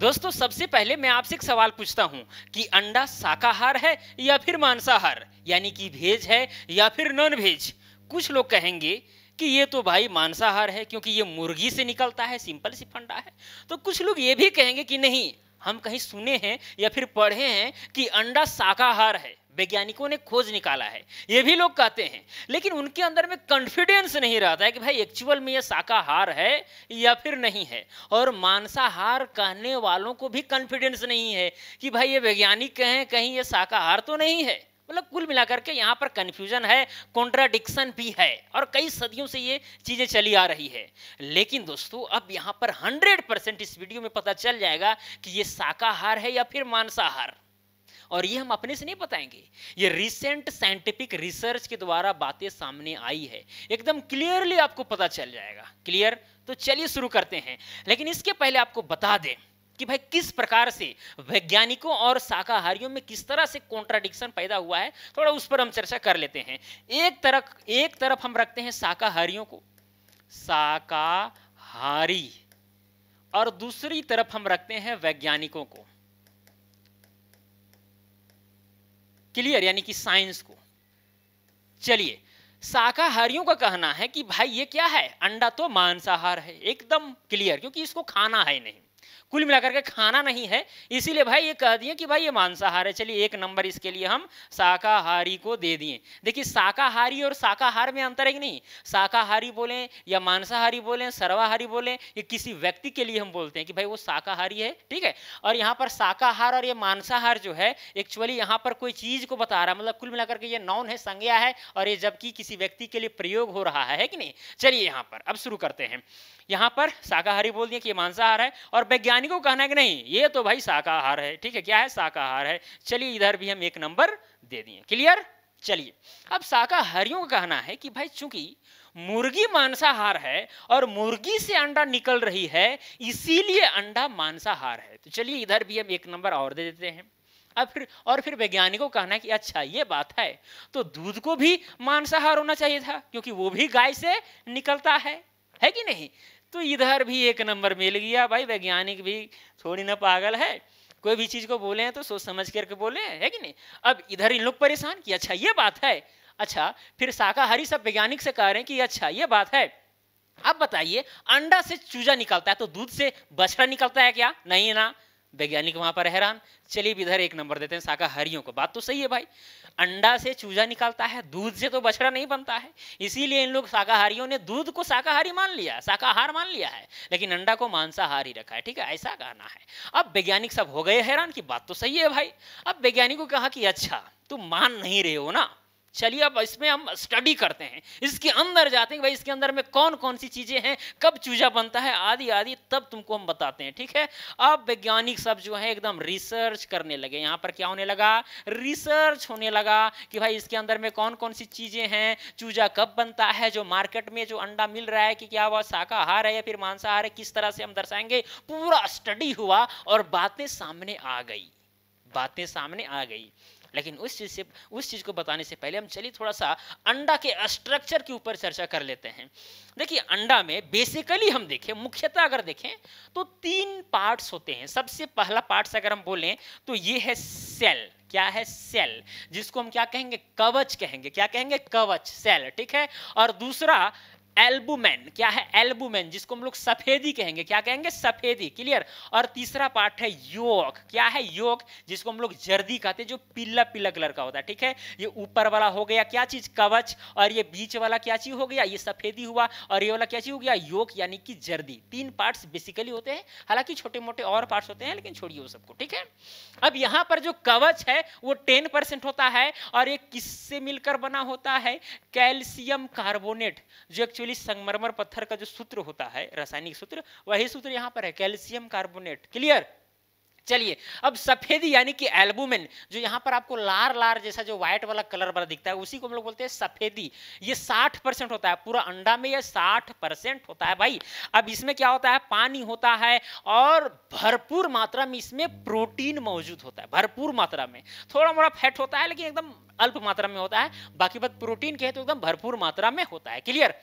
दोस्तों सबसे पहले मैं आपसे एक सवाल पूछता हूँ कि अंडा शाकाहार है या फिर मांसाहार यानी कि भेज है या फिर नॉन भेज कुछ लोग कहेंगे कि ये तो भाई मांसाहार है क्योंकि ये मुर्गी से निकलता है सिंपल सी फंडा है तो कुछ लोग ये भी कहेंगे कि नहीं हम कहीं सुने हैं या फिर पढ़े हैं कि अंडा शाकाहार है वैज्ञानिकों ने खोज निकाला है ये भी लोग कहते हैं लेकिन उनके अंदर में कॉन्फिडेंस नहीं रहता है कि भाई एक्चुअल में ये शाकाहार है या फिर नहीं है और मांसाहार कहने वालों को भी कॉन्फिडेंस नहीं है कि भाई ये वैज्ञानिक कहें कहीं ये शाकाहार तो नहीं है मतलब कुल मिलाकर के यहाँ पर कन्फ्यूजन है कॉन्ट्राडिक्शन भी है और कई सदियों से ये चीज़ें चली आ रही है लेकिन दोस्तों अब यहाँ पर 100 इस वीडियो में पता चल जाएगा कि ये शाकाहार है या फिर मांसाहार और ये हम अपने से नहीं बताएंगे ये रिसेंट साइंटिफिक रिसर्च के द्वारा बातें सामने आई है एकदम क्लियरली आपको पता चल जाएगा क्लियर तो चलिए शुरू करते हैं लेकिन इसके पहले आपको बता दें कि भाई किस प्रकार से वैज्ञानिकों और शाकाहारियों में किस तरह से कॉन्ट्राडिक्शन पैदा हुआ है थोड़ा उस पर हम चर्चा कर लेते हैं एक तरफ एक तरफ हम रखते हैं शाकाहारियों को शाकाहारी और दूसरी तरफ हम रखते हैं वैज्ञानिकों को क्लियर यानी कि साइंस को चलिए शाकाहारियों का कहना है कि भाई ये क्या है अंडा तो मांसाहार है एकदम क्लियर क्योंकि इसको खाना है नहीं कुल मिलाकर के खाना नहीं है इसीलिए भाई ये कह दिए कि भाई ये मांसाहार है चलिए एक नंबर इसके लिए हम शाकाहारी को दे दिए देखिए शाकाहारी और शाकाहार में अंतर है कि नहीं शाकाहारी बोलें या मांसाहारी बोलें सर्वाहारी बोलें ये किसी व्यक्ति के लिए हम बोलते हैं कि भाई वो शाकाहारी है ठीक है और यहाँ पर शाकाहार और ये मांसाहार जो है एक्चुअली यहाँ पर कोई चीज़ को बता रहा मतलब कुल मिलाकर के ये नॉन है संज्ञा है और ये जबकि किसी व्यक्ति के लिए प्रयोग हो रहा है कि नहीं चलिए यहाँ पर अब शुरू करते हैं यहाँ पर शाकाहारी बोल दिए कि ये मांसाहार है और वैज्ञानिकों को कहना है कि नहीं ये तो भाई शाकाहार है ठीक है क्या है शाकाहार है चलिए इधर भी हम एक नंबर दे दिए क्लियर चलिए अब शाकाहारियों का कहना है कि भाई चूंकि मुर्गी मांसाहार है और मुर्गी से अंडा निकल रही है इसीलिए अंडा मांसाहार है तो चलिए इधर भी हम एक नंबर और दे देते हैं अब फिर और फिर वैज्ञानिकों का कहना है कि अच्छा ये बात है तो दूध को भी मांसाहार होना चाहिए था क्योंकि वो भी गाय से निकलता है है कि नहीं तो इधर भी एक नंबर मिल गया भाई वैज्ञानिक भी थोड़ी ना पागल है कोई भी चीज़ को बोले हैं तो सोच समझ करके बोले हैं है कि नहीं अब इधर इन लोग परेशान कि अच्छा ये बात है अच्छा फिर शाकाहारी सब वैज्ञानिक से कह रहे हैं कि अच्छा ये बात है अब बताइए अंडा से चूजा निकलता है तो दूध से बछड़ा निकलता है क्या नहीं ना वैज्ञानिक वहां पर हैरान चलिए इधर एक नंबर देते हैं शाकाहारियों को बात तो सही है भाई अंडा से चूजा निकालता है दूध से तो बछड़ा नहीं बनता है इसीलिए इन लोग शाकाहारियों ने दूध को शाकाहारी मान लिया शाकाहार मान लिया है लेकिन अंडा को मांसाहारी रखा है ठीक है ऐसा कहना है अब वैज्ञानिक सब हो गए हैरान की बात तो सही है भाई अब वैज्ञानिक को कहा कि अच्छा तुम मान नहीं रहे हो ना चलिए अब इसमें हम स्टडी करते हैं इसके अंदर जाते हैं भाई इसके अंदर में कौन कौन सी चीज़ें हैं कब चूजा बनता है आदि आदि तब तुमको हम बताते हैं ठीक है अब वैज्ञानिक सब जो है एकदम रिसर्च करने लगे यहाँ पर क्या होने लगा रिसर्च होने लगा कि भाई इसके अंदर में कौन कौन सी चीज़ें हैं चूजा कब बनता है जो मार्केट में जो अंडा मिल रहा है कि क्या वह शाकाहार है या फिर मांसाहार है किस तरह से हम दर्शाएंगे पूरा स्टडी हुआ और बातें सामने आ गई बातें सामने आ गई लेकिन उस चीज़ से उस चीज़ को बताने से पहले हम चलिए थोड़ा सा अंडा के स्ट्रक्चर के ऊपर चर्चा कर लेते हैं देखिए अंडा में बेसिकली हम देखें मुख्यतः अगर देखें तो तीन पार्ट्स होते हैं सबसे पहला पार्ट्स अगर हम बोलें तो ये है सेल क्या है सेल जिसको हम क्या कहेंगे कवच कहेंगे क्या कहेंगे कवच सेल ठीक है और दूसरा एल्बुमेन क्या है एल्बुमेन जिसको हम लोग सफेदी कहेंगे क्या कहेंगे सफेदी क्लियर और तीसरा पार्ट है योग क्या है योग जिसको हम लोग जर्दी कहते हैं जो पीला पीला कलर का होता है ठीक है ये ऊपर वाला हो गया क्या चीज कवच और ये बीच वाला क्या चीज हो गया ये सफेदी हुआ और ये वाला क्या चीज हो गया योग यानी कि जर्दी तीन पार्ट बेसिकली होते हैं हालांकि छोटे मोटे और पार्ट होते हैं लेकिन छोड़िए वो सबको ठीक है अब यहां पर जो कवच है वो टेन होता है और ये किससे मिलकर बना होता है कैल्शियम कार्बोनेट जो एक्चुअली संगमरमर पत्थर का जो सूत्र होता है रासायनिक सूत्र वही सूत्र यहां पर है कैल्शियम कार्बोनेट क्लियर चलिए अब सफेद यानी कि एल्बुमिन जो यहां पर आपको लार लार जैसा जो व्हाइट वाला कलर वाला दिखता है उसी को हम लोग बोलते हैं सफेदी ये 60 परसेंट होता है पूरा अंडा में ये 60 परसेंट होता है भाई अब इसमें क्या होता है पानी होता है और भरपूर मात्रा में इसमें प्रोटीन मौजूद होता है भरपूर मात्रा में थोड़ा मोड़ा फैट होता है लेकिन एकदम अल्प मात्रा में होता है बाकी बात प्रोटीन के है तो एकदम भरपूर मात्रा में होता है क्लियर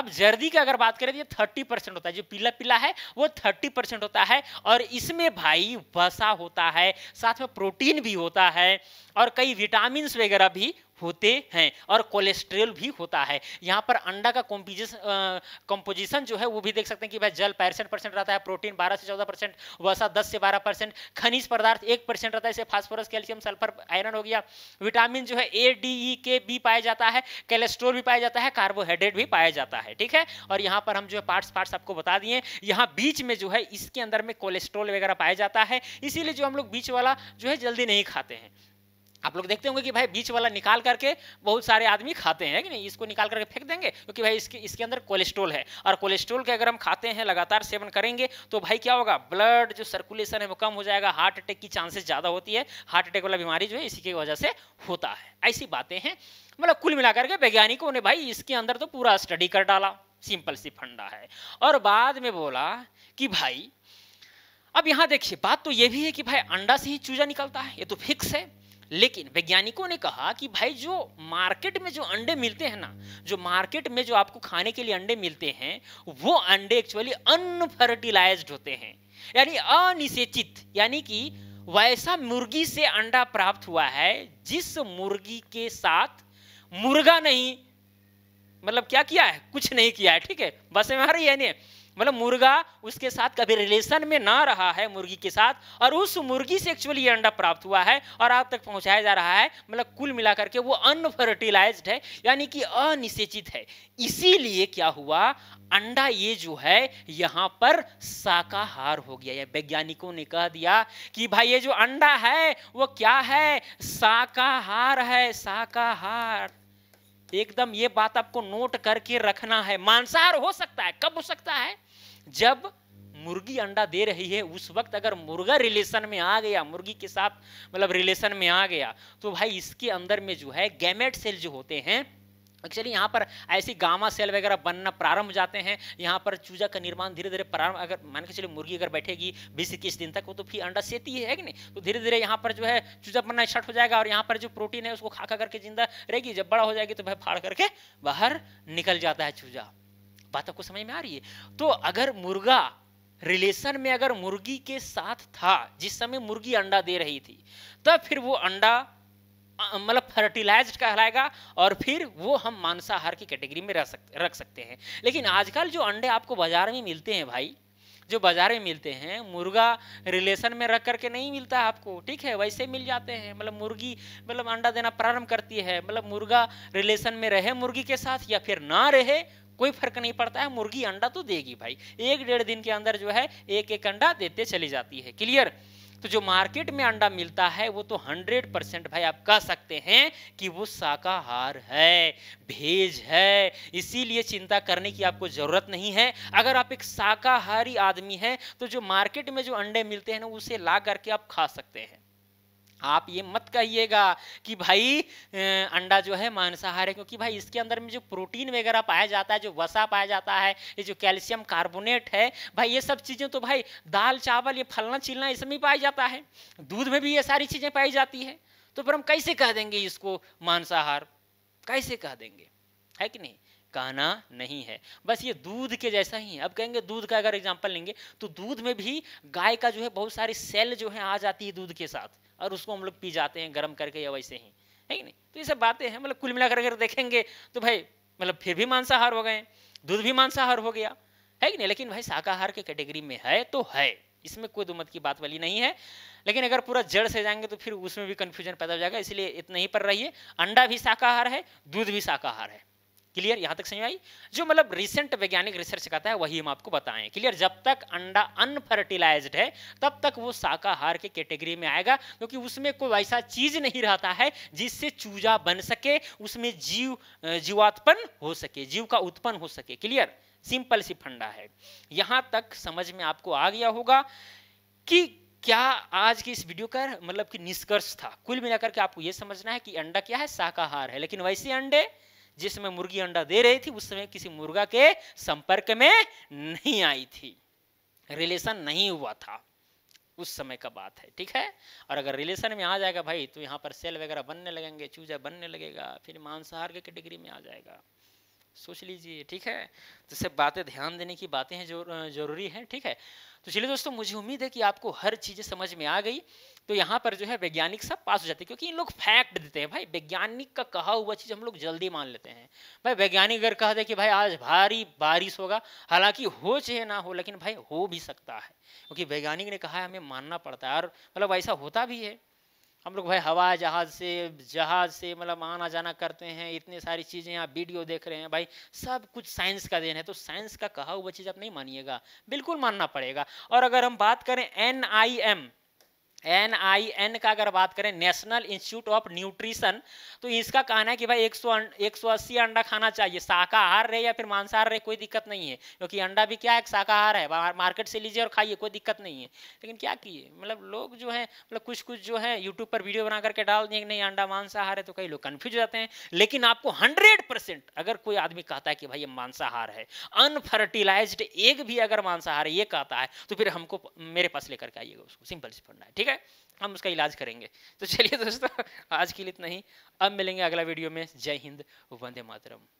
अब जर्दी का अगर बात करें तो ये थर्टी परसेंट होता है जो पीला पीला है वो थर्टी परसेंट होता है और इसमें भाई वसा होता है साथ में प्रोटीन भी होता है और कई विटामिन वगैरह भी होते हैं और कोलेस्ट्रॉल भी होता है यहाँ पर अंडा का कंपोजिशन जो है वो भी देख सकते हैं कि भाई जल पैंसठ परसेंट रहता है प्रोटीन बारह से चौदह परसेंट वसा दस से बारह परसेंट खनिज पदार्थ एक परसेंट रहता है इसे फास्फोरस कैल्शियम सल्फर आयरन हो गया विटामिन जो है ए डी ई के भी पाया जाता है कोलेस्ट्रोल भी पाया जाता है कार्बोहाइड्रेट भी पाया जाता है ठीक है और यहाँ पर हम जो है पार्ट्स पार्ट्स आपको बता दिए यहाँ बीच में जो है इसके अंदर में कोलेस्ट्रोल वगैरह पाया जाता है इसीलिए जो हम लोग बीच वाला जो है जल्दी नहीं खाते हैं आप लोग देखते होंगे कि भाई बीच वाला निकाल करके बहुत सारे आदमी खाते हैं कि नहीं इसको निकाल करके फेंक देंगे क्योंकि भाई इसके इसके अंदर कोलेस्ट्रोल है और कोलेस्ट्रोल के अगर हम खाते हैं लगातार सेवन करेंगे तो भाई क्या होगा ब्लड जो सर्कुलेशन है वो कम हो जाएगा हार्ट अटैक की चांसेस ज़्यादा होती है हार्ट अटैक वाला बीमारी जो है इसी की वजह से होता है ऐसी बातें हैं मतलब कुल मिलाकर के वैज्ञानिकों ने भाई इसके अंदर तो पूरा स्टडी कर डाला सिंपल सी फंडा है और बाद में बोला कि भाई अब यहाँ देखिए बात तो ये भी है कि भाई अंडा से ही चूजा निकलता है ये तो फिक्स है लेकिन वैज्ञानिकों ने कहा कि भाई जो मार्केट में जो अंडे मिलते हैं ना जो मार्केट में जो आपको खाने के लिए अंडे मिलते हैं वो अंडे एक्चुअली अनफर्टिलाइज होते हैं यानी अनिषेचित यानी कि वैसा मुर्गी से अंडा प्राप्त हुआ है जिस मुर्गी के साथ मुर्गा नहीं मतलब क्या किया है कुछ नहीं किया है ठीक है बस में रही है नहीं मतलब मुर्गा उसके साथ कभी रिलेशन में ना रहा है मुर्गी के साथ और उस मुर्गी से एक्चुअली ये अंडा प्राप्त हुआ है और आप तक पहुंचाया जा रहा है मतलब कुल मिलाकर के वो अनफर्टिलाइज है यानी कि अनिषेचित है इसीलिए क्या हुआ अंडा ये जो है यहाँ पर शाकाहार हो गया या वैज्ञानिकों ने कह दिया कि भाई ये जो अंडा है वो क्या है शाकाहार है शाकाहार एकदम ये बात आपको नोट करके रखना है मांसाहार हो सकता है कब हो सकता है जब मुर्गी अंडा दे रही है उस वक्त अगर मुर्गा रिलेशन में आ गया मुर्गी के साथ मतलब रिलेशन में आ गया तो भाई इसके अंदर में जो है गैमेट सेल जो होते हैं एक्चुअली यहाँ पर ऐसी गामा सेल वगैरह बनना प्रारंभ जाते हैं यहाँ पर चूजा का निर्माण धीरे धीरे प्रारंभ अगर मान के चलिए मुर्गी अगर बैठेगी बीस इक्कीस दिन तक वो तो फिर अंडा सेती है कि नहीं तो धीरे धीरे यहाँ पर जो है चूजा बनना स्टार्ट हो जाएगा और यहाँ पर जो प्रोटीन है उसको खा खा करके जिंदा रहेगी जब बड़ा हो जाएगी तो भाई फाड़ करके बाहर निकल जाता है चूजा बात आपको समझ में आ रही है तो अगर मुर्गा रिलेशन में अगर मुर्गी के साथ था जिस समय मुर्गी अंडा दे रही थी तब तो फिर वो अंडा मतलब फर्टिलाइज कहलाएगा और फिर वो हम मांसाहार की कैटेगरी में रह सकते रख सकते हैं लेकिन आजकल जो अंडे आपको बाजार में मिलते हैं भाई जो बाजार में मिलते हैं मुर्गा रिलेशन में रख करके नहीं मिलता आपको ठीक है वैसे मिल जाते हैं मतलब मुर्गी मतलब अंडा देना प्रारंभ करती है मतलब मुर्गा रिलेशन में रहे मुर्गी के साथ या फिर ना रहे कोई फर्क नहीं पड़ता है मुर्गी अंडा तो देगी भाई एक डेढ़ दिन के अंदर जो है एक एक अंडा देते चली जाती है क्लियर तो जो मार्केट में अंडा मिलता है वो तो 100 परसेंट भाई आप कह सकते हैं कि वो शाकाहार है भेज है इसीलिए चिंता करने की आपको ज़रूरत नहीं है अगर आप एक शाकाहारी आदमी हैं तो जो मार्केट में जो अंडे मिलते हैं ना उसे ला करके आप खा सकते हैं आप ये मत कहिएगा कि भाई अंडा जो है मांसाहार है क्योंकि भाई इसके अंदर में जो प्रोटीन वगैरह पाया जाता है जो वसा पाया जाता है ये जो कैल्शियम कार्बोनेट है भाई ये सब चीज़ें तो भाई दाल चावल ये फलना चिलना इसमें पाया जाता है दूध में भी ये सारी चीज़ें पाई जाती है तो फिर हम कैसे कह देंगे इसको मांसाहार कैसे कह देंगे है कि नहीं कहना नहीं है बस ये दूध के जैसा ही है अब कहेंगे दूध का अगर एग्जाम्पल लेंगे तो दूध में भी गाय का जो है बहुत सारी सेल जो है आ जाती है दूध के साथ और उसको हम लोग पी जाते हैं गर्म करके या वैसे ही है कि नहीं तो ये सब बातें हैं मतलब कुल मिलाकर अगर देखेंगे तो भाई मतलब फिर भी मांसाहार हो गए दूध भी मांसाहार हो गया है कि नहीं लेकिन भाई शाकाहार के कैटेगरी में है तो है इसमें कोई दुमत की बात वाली नहीं है लेकिन अगर पूरा जड़ से जाएंगे तो फिर उसमें भी कन्फ्यूजन पैदा हो जाएगा इसलिए इतना ही पर रहिए अंडा भी शाकाहार है दूध भी शाकाहार है क्लियर यहां तक समझ आई जो मतलब रिसेंट वैज्ञानिक रिसर्च कहता है वही हम आपको बताएं क्लियर जब तक अंडा अनफर्टिलाइज है तब तक वो शाकाहार के कैटेगरी में आएगा क्योंकि उसमें कोई ऐसा चीज नहीं रहता है जिससे चूजा बन सके उसमें जीव जीवात्पन्न हो सके जीव का उत्पन्न हो सके क्लियर सिंपल सी फंडा है यहां तक समझ में आपको आ गया होगा कि क्या आज की इस वीडियो का मतलब कि निष्कर्ष था कुल मिलाकर के आपको यह समझना है कि अंडा क्या है शाकाहार है लेकिन वैसे अंडे जिस समय मुर्गी अंडा दे रही थी उस समय किसी मुर्गा के संपर्क में नहीं आई थी रिलेशन नहीं हुआ था उस समय का बात है ठीक है और अगर रिलेशन में आ जाएगा भाई तो यहाँ पर सेल वगैरह बनने लगेंगे चूजा बनने लगेगा फिर मांसाहार के कैटेगरी में आ जाएगा सोच लीजिए ठीक है तो सब बातें ध्यान देने की बातें हैं जो जरूरी है ठीक है तो चलिए दोस्तों मुझे उम्मीद है कि आपको हर चीज़ें समझ में आ गई तो यहाँ पर जो है वैज्ञानिक सब पास हो जाते हैं क्योंकि इन लोग फैक्ट देते हैं भाई वैज्ञानिक का कहा हुआ चीज़ हम लोग जल्दी मान लेते हैं भाई वैज्ञानिक अगर कह दे कि भाई आज भारी बारिश होगा हालांकि हो चाहे ना हो लेकिन भाई हो भी सकता है क्योंकि वैज्ञानिक ने कहा है हमें मानना पड़ता है और मतलब ऐसा होता भी है हम लोग भाई हवा जहाज़ से जहाज़ से मतलब आना जाना करते हैं इतनी सारी चीज़ें आप वीडियो देख रहे हैं भाई सब कुछ साइंस का देन है तो साइंस का कहा हुआ चीज़ आप नहीं मानिएगा बिल्कुल मानना पड़ेगा और अगर हम बात करें N I M N I N का अगर बात करें नेशनल इंस्टीट्यूट ऑफ न्यूट्रिशन तो इसका कहना है कि भाई एक सौ अं, एक सौ अस्सी अंडा खाना चाहिए शाकाहार रहे या फिर मांसाहार रहे कोई दिक्कत नहीं है क्योंकि अंडा भी क्या है शाकाहार है मार्केट से लीजिए और खाइए कोई दिक्कत नहीं है लेकिन क्या किए मतलब लोग जो है मतलब कुछ कुछ जो है यूट्यूब पर वीडियो बना करके डाल दिए नहीं अंडा मांसाहार है तो कई लोग कन्फ्यूज जाते हैं लेकिन आपको हंड्रेड अगर कोई आदमी कहता है कि भाई ये मांसाहार है अनफर्टिलाइज एग भी अगर मांसाहार ये कहता है तो फिर हमको मेरे पास लेकर के आइएगा उसको सिंपल सी फंडा है ठीक है है हम उसका इलाज करेंगे तो चलिए दोस्तों आज के लिए इतना ही अब मिलेंगे अगला वीडियो में जय हिंद वंदे मातरम